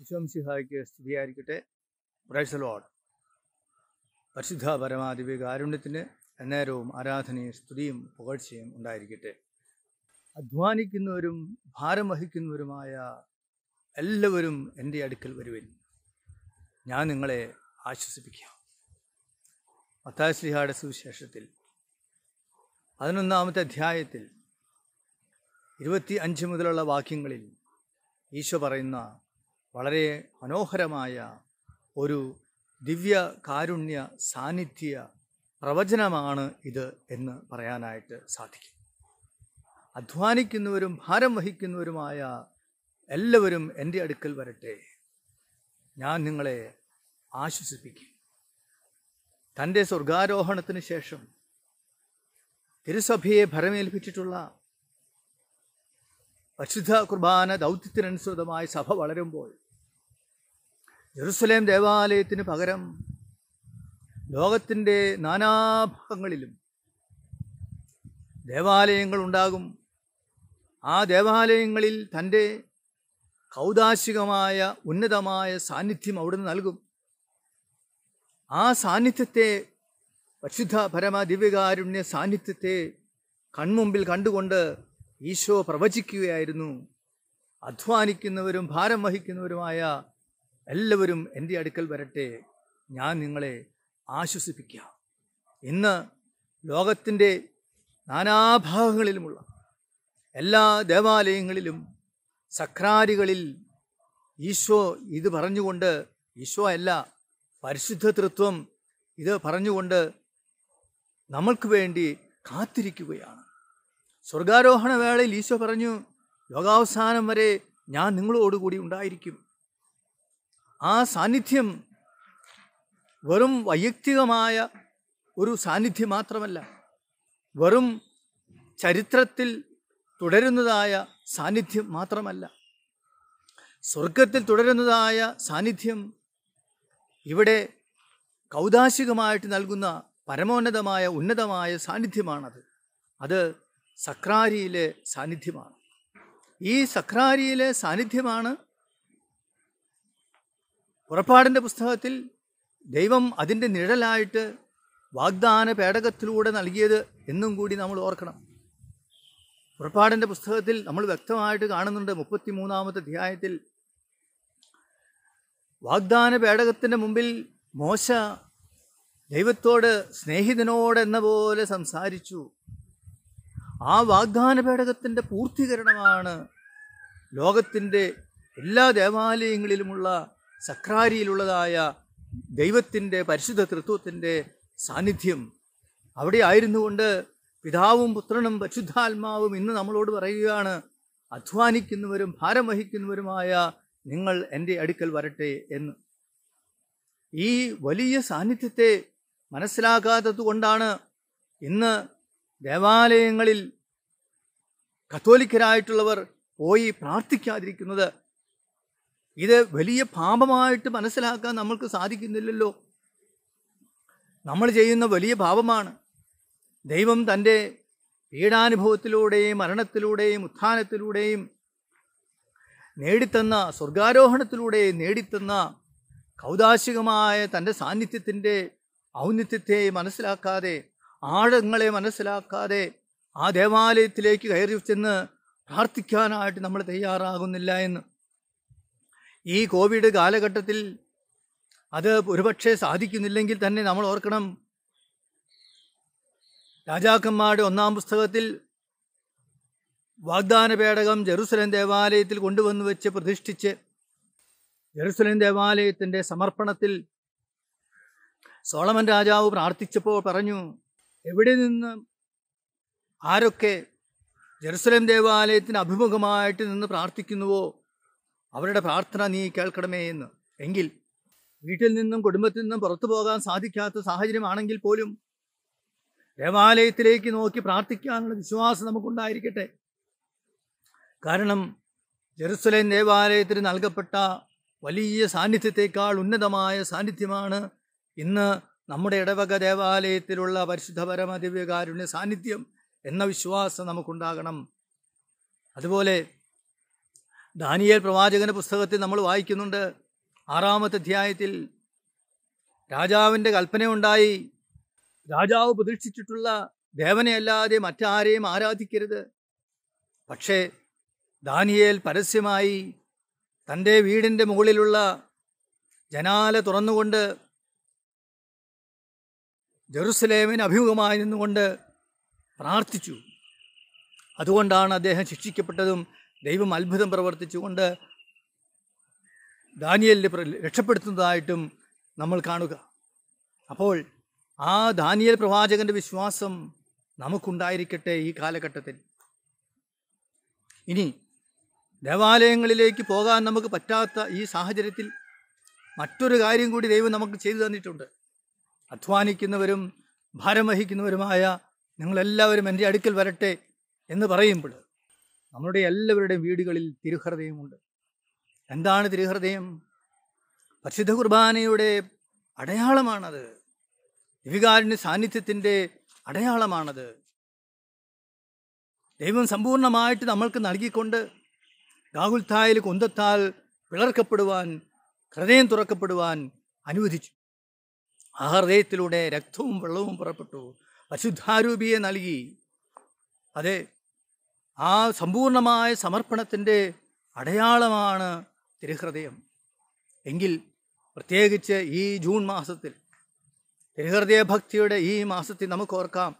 വിശ്വംസിഹായ്ക്ക് സ്തുതിയായിരിക്കട്ടെ പ്രൈസലോഡ് പരിശുദ്ധ പരമാധിപ കാരുണ്യത്തിന് എന്നേരവും ആരാധനയും സ്തുതിയും പുകഴ്ചയും ഉണ്ടായിരിക്കട്ടെ അധ്വാനിക്കുന്നവരും ഭാരം വഹിക്കുന്നവരുമായ എല്ലാവരും എൻ്റെ അടുക്കൽ വരുവിൻ ഞാൻ നിങ്ങളെ ആശ്വസിപ്പിക്കാം മത്താശ്ലിഹായുടെ സുവിശേഷത്തിൽ പതിനൊന്നാമത്തെ അധ്യായത്തിൽ ഇരുപത്തി അഞ്ച് മുതലുള്ള വാക്യങ്ങളിൽ ഈശോ പറയുന്ന വളരെ മനോഹരമായ ഒരു ദിവ്യ കാരുണ്യ സാന്നിധ്യ പ്രവചനമാണ് ഇത് എന്ന് പറയാനായിട്ട് സാധിക്കും അധ്വാനിക്കുന്നവരും ഭാരം വഹിക്കുന്നവരുമായ എല്ലാവരും എൻ്റെ അടുക്കൽ വരട്ടെ ഞാൻ നിങ്ങളെ ആശ്വസിപ്പിക്കും തൻ്റെ സ്വർഗാരോഹണത്തിന് ശേഷം തിരുസഭയെ ഭരമേൽപ്പിച്ചിട്ടുള്ള പരിശുദ്ധ കുർബാന ദൗത്യത്തിനനുസൃതമായ സഭ വളരുമ്പോൾ ജെറുസലേം ദേവാലയത്തിന് പകരം ലോകത്തിൻ്റെ നാനാഭാഗങ്ങളിലും ദേവാലയങ്ങൾ ഉണ്ടാകും ആ ദേവാലയങ്ങളിൽ തൻ്റെ കൗതാശികമായ ഉന്നതമായ സാന്നിധ്യം അവിടുന്ന് നൽകും ആ സാന്നിധ്യത്തെ പരിശുദ്ധ പരമ ദിവ്യകാരുണ്യ സാന്നിധ്യത്തെ കൺമുമ്പിൽ കണ്ടുകൊണ്ട് ഈശോ പ്രവചിക്കുകയായിരുന്നു അധ്വാനിക്കുന്നവരും ഭാരം വഹിക്കുന്നവരുമായ എല്ലാവരും എൻ്റെ അടുക്കൽ വരട്ടെ ഞാൻ നിങ്ങളെ ആശ്വസിപ്പിക്കാം ഇന്ന് ലോകത്തിൻ്റെ നാനാഭാഗങ്ങളിലുമുള്ള എല്ലാ ദേവാലയങ്ങളിലും സക്രാരികളിൽ ഈശോ ഇത് പറഞ്ഞുകൊണ്ട് ഈശോ അല്ല പരിശുദ്ധ തൃത്വം ഇത് പറഞ്ഞുകൊണ്ട് നമ്മൾക്ക് വേണ്ടി കാത്തിരിക്കുകയാണ് സ്വർഗാരോഹണ വേളയിൽ ഈശോ പറഞ്ഞു ലോകാവസാനം വരെ ഞാൻ നിങ്ങളോടുകൂടി ഉണ്ടായിരിക്കും ആ സാന്നിധ്യം വെറും വൈയക്തികമായ ഒരു സാന്നിധ്യം മാത്രമല്ല വെറും ചരിത്രത്തിൽ തുടരുന്നതായ സാന്നിധ്യം മാത്രമല്ല സ്വർഗത്തിൽ തുടരുന്നതായ സാന്നിധ്യം ഇവിടെ കൗതാശികമായിട്ട് നൽകുന്ന പരമോന്നതമായ ഉന്നതമായ സാന്നിധ്യമാണത് അത് സക്രാരിയിലെ സാന്നിധ്യമാണ് ഈ സക്രാരിയിലെ സാന്നിധ്യമാണ് പുറപ്പാടിൻ്റെ പുസ്തകത്തിൽ ദൈവം അതിൻ്റെ നിഴലായിട്ട് വാഗ്ദാന പേടകത്തിലൂടെ നൽകിയത് എന്നും കൂടി നമ്മൾ ഓർക്കണം പുറപ്പാടിൻ്റെ പുസ്തകത്തിൽ നമ്മൾ വ്യക്തമായിട്ട് കാണുന്നുണ്ട് മുപ്പത്തി മൂന്നാമത്തെ അധ്യായത്തിൽ വാഗ്ദാന പേടകത്തിൻ്റെ മുമ്പിൽ മോശ ദൈവത്തോട് സ്നേഹിതനോടെന്ന പോലെ സംസാരിച്ചു ആ വാഗ്ദാന പേടകത്തിൻ്റെ പൂർത്തീകരണമാണ് ലോകത്തിൻ്റെ എല്ലാ ദേവാലയങ്ങളിലുമുള്ള സക്രാരിയിലുള്ളതായ ദൈവത്തിൻ്റെ പരിശുദ്ധ തൃത്വത്തിൻ്റെ സാന്നിധ്യം അവിടെ ആയിരുന്നുകൊണ്ട് പിതാവും പുത്രനും പരിശുദ്ധാത്മാവും ഇന്ന് നമ്മളോട് പറയുകയാണ് അധ്വാനിക്കുന്നവരും ഭാരം വഹിക്കുന്നവരുമായ നിങ്ങൾ എൻ്റെ അടുക്കൽ വരട്ടെ എന്ന് ഈ വലിയ സാന്നിധ്യത്തെ മനസ്സിലാക്കാത്തത് കൊണ്ടാണ് ഇന്ന് ദേവാലയങ്ങളിൽ കത്തോലിക്കരായിട്ടുള്ളവർ പോയി പ്രാർത്ഥിക്കാതിരിക്കുന്നത് ഇത് വലിയ പാപമായിട്ട് മനസ്സിലാക്കാൻ നമ്മൾക്ക് സാധിക്കുന്നില്ലല്ലോ നമ്മൾ ചെയ്യുന്ന വലിയ പാപമാണ് ദൈവം തൻ്റെ പീഡാനുഭവത്തിലൂടെയും മരണത്തിലൂടെയും ഉത്ഥാനത്തിലൂടെയും നേടിത്തന്ന സ്വർഗാരോഹണത്തിലൂടെയും നേടിത്തന്ന കൗതാശികമായ തൻ്റെ സാന്നിധ്യത്തിൻ്റെ ഔന്നിത്യത്തെ മനസ്സിലാക്കാതെ ആഴങ്ങളെ മനസ്സിലാക്കാതെ ആ ദേവാലയത്തിലേക്ക് കയറി ചെന്ന് പ്രാർത്ഥിക്കാനായിട്ട് നമ്മൾ തയ്യാറാകുന്നില്ല എന്ന് ഈ കോവിഡ് കാലഘട്ടത്തിൽ അത് ഒരുപക്ഷെ സാധിക്കുന്നില്ലെങ്കിൽ തന്നെ നമ്മൾ ഓർക്കണം രാജാക്കന്മാരുടെ ഒന്നാം പുസ്തകത്തിൽ വാഗ്ദാന പേടകം ജെറുസലേം ദേവാലയത്തിൽ കൊണ്ടുവന്നു വെച്ച് പ്രതിഷ്ഠിച്ച് ജെറുസലേം ദേവാലയത്തിൻ്റെ സമർപ്പണത്തിൽ സോളമൻ രാജാവ് പ്രാർത്ഥിച്ചപ്പോൾ പറഞ്ഞു എവിടെ നിന്ന് ആരൊക്കെ ജെറുസലേം ദേവാലയത്തിന് അഭിമുഖമായിട്ട് നിന്ന് പ്രാർത്ഥിക്കുന്നുവോ അവരുടെ പ്രാർത്ഥന നീ കേൾക്കണമേ എന്ന് എങ്കിൽ വീട്ടിൽ നിന്നും കുടുംബത്തിൽ നിന്നും പുറത്തു പോകാൻ സാധിക്കാത്ത സാഹചര്യമാണെങ്കിൽ പോലും ദേവാലയത്തിലേക്ക് നോക്കി പ്രാർത്ഥിക്കാനുള്ള വിശ്വാസം നമുക്കുണ്ടായിരിക്കട്ടെ കാരണം ജെറുസലേം ദേവാലയത്തിന് നൽകപ്പെട്ട വലിയ സാന്നിധ്യത്തെക്കാൾ ഉന്നതമായ സാന്നിധ്യമാണ് ഇന്ന് നമ്മുടെ ഇടവക ദേവാലയത്തിലുള്ള പരിശുദ്ധ പരമദിവ്യകാരുണ്യ സാന്നിധ്യം എന്ന വിശ്വാസം നമുക്കുണ്ടാകണം അതുപോലെ ദാനിയേൽ പ്രവാചകന്റെ പുസ്തകത്തിൽ നമ്മൾ വായിക്കുന്നുണ്ട് ആറാമത്തെ അധ്യായത്തിൽ രാജാവിൻ്റെ കൽപ്പനയുണ്ടായി രാജാവ് പ്രതീക്ഷിച്ചിട്ടുള്ള ദേവനെയല്ലാതെ മറ്റാരെയും ആരാധിക്കരുത് പക്ഷേ ദാനിയേൽ പരസ്യമായി തൻ്റെ വീടിൻ്റെ മുകളിലുള്ള ജനാല തുറന്നുകൊണ്ട് ജെറുസലേമിന് അഭിമുഖമായി നിന്നുകൊണ്ട് പ്രാർത്ഥിച്ചു അതുകൊണ്ടാണ് അദ്ദേഹം ശിക്ഷിക്കപ്പെട്ടതും ദൈവം അത്ഭുതം പ്രവർത്തിച്ചുകൊണ്ട് ദാനിയലിനെ രക്ഷപ്പെടുത്തുന്നതായിട്ടും നമ്മൾ കാണുക അപ്പോൾ ആ ദാനിയൽ പ്രവാചകന്റെ വിശ്വാസം നമുക്കുണ്ടായിരിക്കട്ടെ ഈ കാലഘട്ടത്തിൽ ഇനി ദേവാലയങ്ങളിലേക്ക് പോകാൻ നമുക്ക് പറ്റാത്ത ഈ സാഹചര്യത്തിൽ മറ്റൊരു കാര്യം കൂടി ദൈവം നമുക്ക് ചെയ്തു തന്നിട്ടുണ്ട് അധ്വാനിക്കുന്നവരും ഭാരം വഹിക്കുന്നവരുമായ നിങ്ങളെല്ലാവരും എൻ്റെ അടുക്കൽ വരട്ടെ എന്ന് പറയുമ്പോൾ നമ്മുടെ എല്ലാവരുടെയും വീടുകളിൽ തിരുഹൃദയമുണ്ട് എന്താണ് തിരുഹൃദയം പരിശുദ്ധ കുർബാനയുടെ അടയാളമാണത് ദിവികാരുണ്യ സാന്നിധ്യത്തിൻ്റെ അടയാളമാണത് ദൈവം സമ്പൂർണ്ണമായിട്ട് നമ്മൾക്ക് നൽകിക്കൊണ്ട് ഗാകുൽത്തായിൽ കുന്തത്താൽ പിളർക്കപ്പെടുവാൻ ഹൃദയം തുറക്കപ്പെടുവാൻ അനുവദിച്ചു ആ ഹൃദയത്തിലൂടെ രക്തവും വെള്ളവും പുറപ്പെട്ടു പരിശുദ്ധാരൂപിയെ നൽകി അതെ ആ സമ്പൂർണമായ സമർപ്പണത്തിൻ്റെ അടയാളമാണ് തിരുഹൃദയം എങ്കിൽ പ്രത്യേകിച്ച് ഈ ജൂൺ മാസത്തിൽ തിരുഹൃദയ ഭക്തിയുടെ ഈ മാസത്തിൽ നമുക്ക് ഓർക്കാം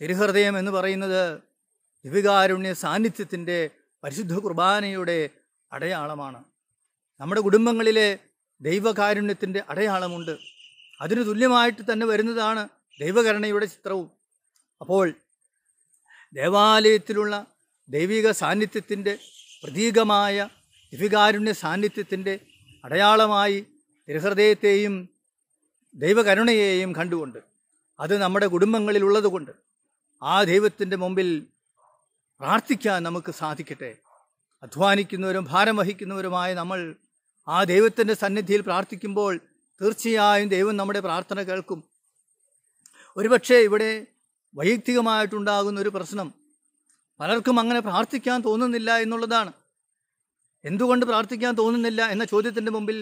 തിരുഹൃദയം എന്ന് പറയുന്നത് ദിവ്യകാരുണ്യ സാന്നിധ്യത്തിൻ്റെ പരിശുദ്ധ കുർബാനയുടെ അടയാളമാണ് നമ്മുടെ കുടുംബങ്ങളിലെ ദൈവകാരുണ്യത്തിൻ്റെ അടയാളമുണ്ട് അതിനു തുല്യമായിട്ട് തന്നെ വരുന്നതാണ് ദൈവകരണയുടെ ചിത്രവും അപ്പോൾ ദേവാലയത്തിലുള്ള ദൈവിക സാന്നിധ്യത്തിൻ്റെ പ്രതീകമായ ദിവികാരുണ്യ സാന്നിധ്യത്തിൻ്റെ അടയാളമായി തിരുഹൃദയത്തെയും ദൈവകരുണയെയും കണ്ടുകൊണ്ട് അത് നമ്മുടെ കുടുംബങ്ങളിൽ ഉള്ളതുകൊണ്ട് ആ ദൈവത്തിൻ്റെ മുമ്പിൽ പ്രാർത്ഥിക്കാൻ നമുക്ക് സാധിക്കട്ടെ അധ്വാനിക്കുന്നവരും ഭാരം വഹിക്കുന്നവരുമായ നമ്മൾ ആ ദൈവത്തിൻ്റെ സന്നിധിയിൽ പ്രാർത്ഥിക്കുമ്പോൾ തീർച്ചയായും ദൈവം നമ്മുടെ പ്രാർത്ഥന കേൾക്കും ഒരുപക്ഷെ ഇവിടെ വൈയക്തികമായിട്ടുണ്ടാകുന്ന ഒരു പ്രശ്നം പലർക്കും അങ്ങനെ പ്രാർത്ഥിക്കാൻ തോന്നുന്നില്ല എന്നുള്ളതാണ് എന്തുകൊണ്ട് പ്രാർത്ഥിക്കാൻ തോന്നുന്നില്ല എന്ന ചോദ്യത്തിൻ്റെ മുമ്പിൽ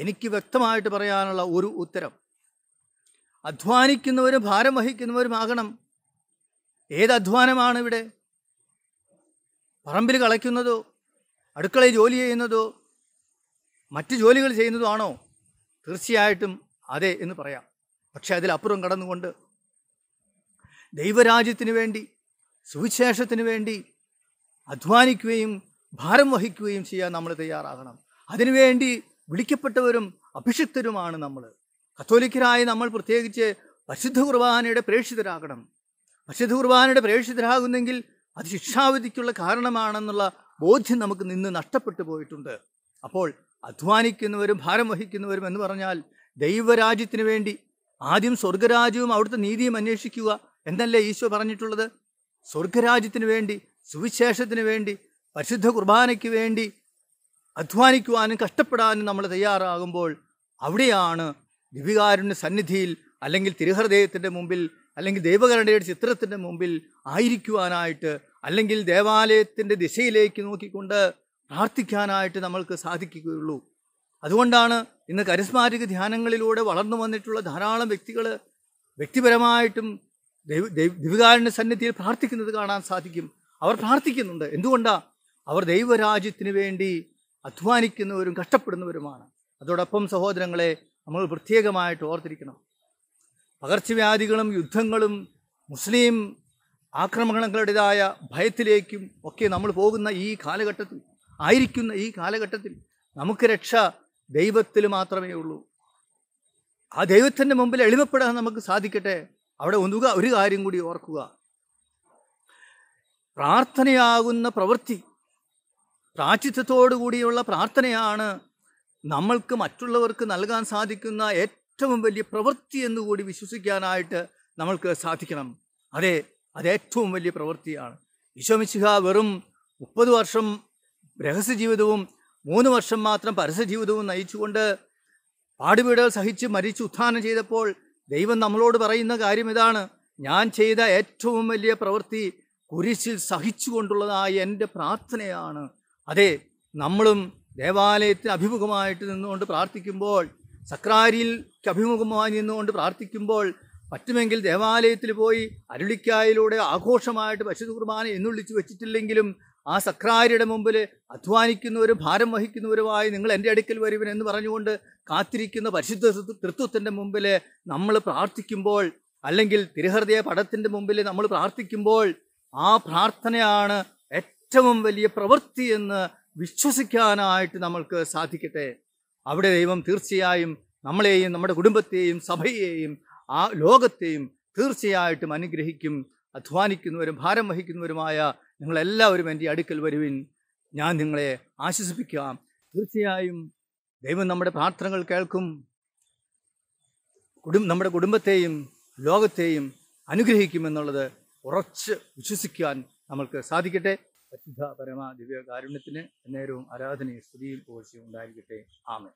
എനിക്ക് വ്യക്തമായിട്ട് പറയാനുള്ള ഒരു ഉത്തരം അധ്വാനിക്കുന്നവരും ഭാരം വഹിക്കുന്നവരുമാകണം ഏത് അധ്വാനമാണ് ഇവിടെ പറമ്പിൽ കളയ്ക്കുന്നതോ അടുക്കളയിൽ ജോലി ചെയ്യുന്നതോ മറ്റ് ജോലികൾ ചെയ്യുന്നതോ ആണോ തീർച്ചയായിട്ടും അതെ എന്ന് പറയാം പക്ഷേ അതിലപ്പുറം കടന്നുകൊണ്ട് ദൈവരാജ്യത്തിനു വേണ്ടി സുവിശേഷത്തിനു വേണ്ടി അധ്വാനിക്കുകയും ഭാരം വഹിക്കുകയും ചെയ്യാൻ നമ്മൾ തയ്യാറാകണം അതിനുവേണ്ടി വിളിക്കപ്പെട്ടവരും അഭിഷിക്തരുമാണ് നമ്മൾ കത്തോലിക്കരായി നമ്മൾ പ്രത്യേകിച്ച് പരിശുദ്ധ കുർബാനയുടെ പ്രേക്ഷിതരാകണം പരിശുദ്ധ കുർബാനയുടെ പ്രേക്ഷിതരാകുന്നെങ്കിൽ അത് ശിക്ഷാവിധിക്കുള്ള കാരണമാണെന്നുള്ള ബോധ്യം നമുക്ക് നിന്ന് നഷ്ടപ്പെട്ടു പോയിട്ടുണ്ട് അപ്പോൾ അധ്വാനിക്കുന്നവരും ഭാരം വഹിക്കുന്നവരും എന്ന് പറഞ്ഞാൽ ദൈവരാജ്യത്തിന് വേണ്ടി ആദ്യം സ്വർഗരാജ്യവും അവിടുത്തെ നീതിയും അന്വേഷിക്കുക എന്നല്ലേ ഈശോ പറഞ്ഞിട്ടുള്ളത് സ്വർഗരാജ്യത്തിന് വേണ്ടി സുവിശേഷത്തിന് വേണ്ടി പരിശുദ്ധ കുർബാനയ്ക്ക് വേണ്ടി അധ്വാനിക്കുവാനും കഷ്ടപ്പെടാനും നമ്മൾ തയ്യാറാകുമ്പോൾ അവിടെയാണ് ദിവികാരുണ്യ സന്നിധിയിൽ അല്ലെങ്കിൽ തിരുഹൃദയത്തിൻ്റെ മുമ്പിൽ അല്ലെങ്കിൽ ദൈവകരണയുടെ ചിത്രത്തിൻ്റെ മുമ്പിൽ ആയിരിക്കുവാനായിട്ട് അല്ലെങ്കിൽ ദേവാലയത്തിൻ്റെ ദിശയിലേക്ക് നോക്കിക്കൊണ്ട് പ്രാർത്ഥിക്കാനായിട്ട് നമ്മൾക്ക് സാധിക്കുകയുള്ളൂ അതുകൊണ്ടാണ് ഇന്ന് കരിസ്മാറ്റിക് ധ്യാനങ്ങളിലൂടെ വളർന്നു വന്നിട്ടുള്ള ധാരാളം വ്യക്തികൾ വ്യക്തിപരമായിട്ടും ദൈവ സന്നിധിയിൽ പ്രാർത്ഥിക്കുന്നത് കാണാൻ സാധിക്കും അവർ പ്രാർത്ഥിക്കുന്നുണ്ട് എന്തുകൊണ്ടാണ് അവർ ദൈവരാജ്യത്തിന് വേണ്ടി അധ്വാനിക്കുന്നവരും കഷ്ടപ്പെടുന്നവരുമാണ് അതോടൊപ്പം സഹോദരങ്ങളെ നമ്മൾ പ്രത്യേകമായിട്ട് ഓർത്തിരിക്കണം പകർച്ചവ്യാധികളും യുദ്ധങ്ങളും മുസ്ലിം ആക്രമണങ്ങളുടേതായ ഭയത്തിലേക്കും ഒക്കെ നമ്മൾ പോകുന്ന ഈ കാലഘട്ടത്തിൽ ആയിരിക്കുന്ന ഈ കാലഘട്ടത്തിൽ നമുക്ക് രക്ഷ ദൈവത്തിൽ മാത്രമേ ഉള്ളൂ ആ ദൈവത്തിൻ്റെ മുമ്പിൽ എളിമപ്പെടാൻ നമുക്ക് സാധിക്കട്ടെ അവിടെ ഒന്നുക ഒരു കാര്യം കൂടി ഓർക്കുക പ്രാർത്ഥനയാകുന്ന പ്രവൃത്തി പ്രാചിത്വത്തോടുകൂടിയുള്ള പ്രാർത്ഥനയാണ് നമ്മൾക്ക് മറ്റുള്ളവർക്ക് നൽകാൻ സാധിക്കുന്ന ഏറ്റവും വലിയ പ്രവൃത്തി എന്നുകൂടി വിശ്വസിക്കാനായിട്ട് നമ്മൾക്ക് സാധിക്കണം അതെ അത് ഏറ്റവും വലിയ പ്രവൃത്തിയാണ് വിശ്വമിശിഹ വെറും മുപ്പത് വർഷം രഹസ്യ ജീവിതവും മൂന്ന് വർഷം മാത്രം പരസ്യ ജീവിതവും നയിച്ചുകൊണ്ട് പാടുപീടുകൾ സഹിച്ച് മരിച്ചു ഉത്ഥാനം ചെയ്തപ്പോൾ ദൈവം നമ്മളോട് പറയുന്ന കാര്യം ഇതാണ് ഞാൻ ചെയ്ത ഏറ്റവും വലിയ പ്രവൃത്തി കുരിശിൽ സഹിച്ചുകൊണ്ടുള്ളതായ എൻ്റെ പ്രാർത്ഥനയാണ് അതെ നമ്മളും ദേവാലയത്തിന് അഭിമുഖമായിട്ട് നിന്നുകൊണ്ട് പ്രാർത്ഥിക്കുമ്പോൾ സക്രാരിയിൽക്ക് അഭിമുഖമായി നിന്നുകൊണ്ട് പ്രാർത്ഥിക്കുമ്പോൾ പറ്റുമെങ്കിൽ ദേവാലയത്തിൽ പോയി അരുളിക്കായിലൂടെ ആഘോഷമായിട്ട് പശുകുർബാന എന്നുള്ളിച്ച് വെച്ചിട്ടില്ലെങ്കിലും ആ സക്രാരിയുടെ മുമ്പിൽ അധ്വാനിക്കുന്നവരും ഭാരം വഹിക്കുന്നവരുമായി നിങ്ങൾ എൻ്റെ അടുക്കൽ വരുവിൻ എന്ന് പറഞ്ഞുകൊണ്ട് കാത്തിരിക്കുന്ന പരിശുദ്ധ തൃത്വത്തിൻ്റെ മുമ്പിൽ നമ്മൾ പ്രാർത്ഥിക്കുമ്പോൾ അല്ലെങ്കിൽ തിരുഹൃദയ പടത്തിൻ്റെ മുമ്പിൽ നമ്മൾ പ്രാർത്ഥിക്കുമ്പോൾ ആ പ്രാർത്ഥനയാണ് ഏറ്റവും വലിയ പ്രവൃത്തി എന്ന് വിശ്വസിക്കാനായിട്ട് നമ്മൾക്ക് സാധിക്കട്ടെ അവിടെ ദൈവം തീർച്ചയായും നമ്മളെയും നമ്മുടെ കുടുംബത്തെയും സഭയെയും ആ ലോകത്തെയും തീർച്ചയായിട്ടും അനുഗ്രഹിക്കും അധ്വാനിക്കുന്നവരും ഭാരം വഹിക്കുന്നവരുമായ നിങ്ങളെല്ലാവരും എൻ്റെ അടുക്കൽ വരുവിൻ ഞാൻ നിങ്ങളെ ആശ്വസിപ്പിക്കാം തീർച്ചയായും ദൈവം നമ്മുടെ പ്രാർത്ഥനകൾ കേൾക്കും കുടും നമ്മുടെ കുടുംബത്തെയും ലോകത്തെയും അനുഗ്രഹിക്കുമെന്നുള്ളത് ഉറച്ച് വിശ്വസിക്കാൻ നമ്മൾക്ക് സാധിക്കട്ടെ പരിശുദ്ധ പരമ ദിവ്യ കാരുണ്യത്തിന് ആരാധനയും സ്തുതിയും പോഴ്ചയും ഉണ്ടായിരിക്കട്ടെ ആമേ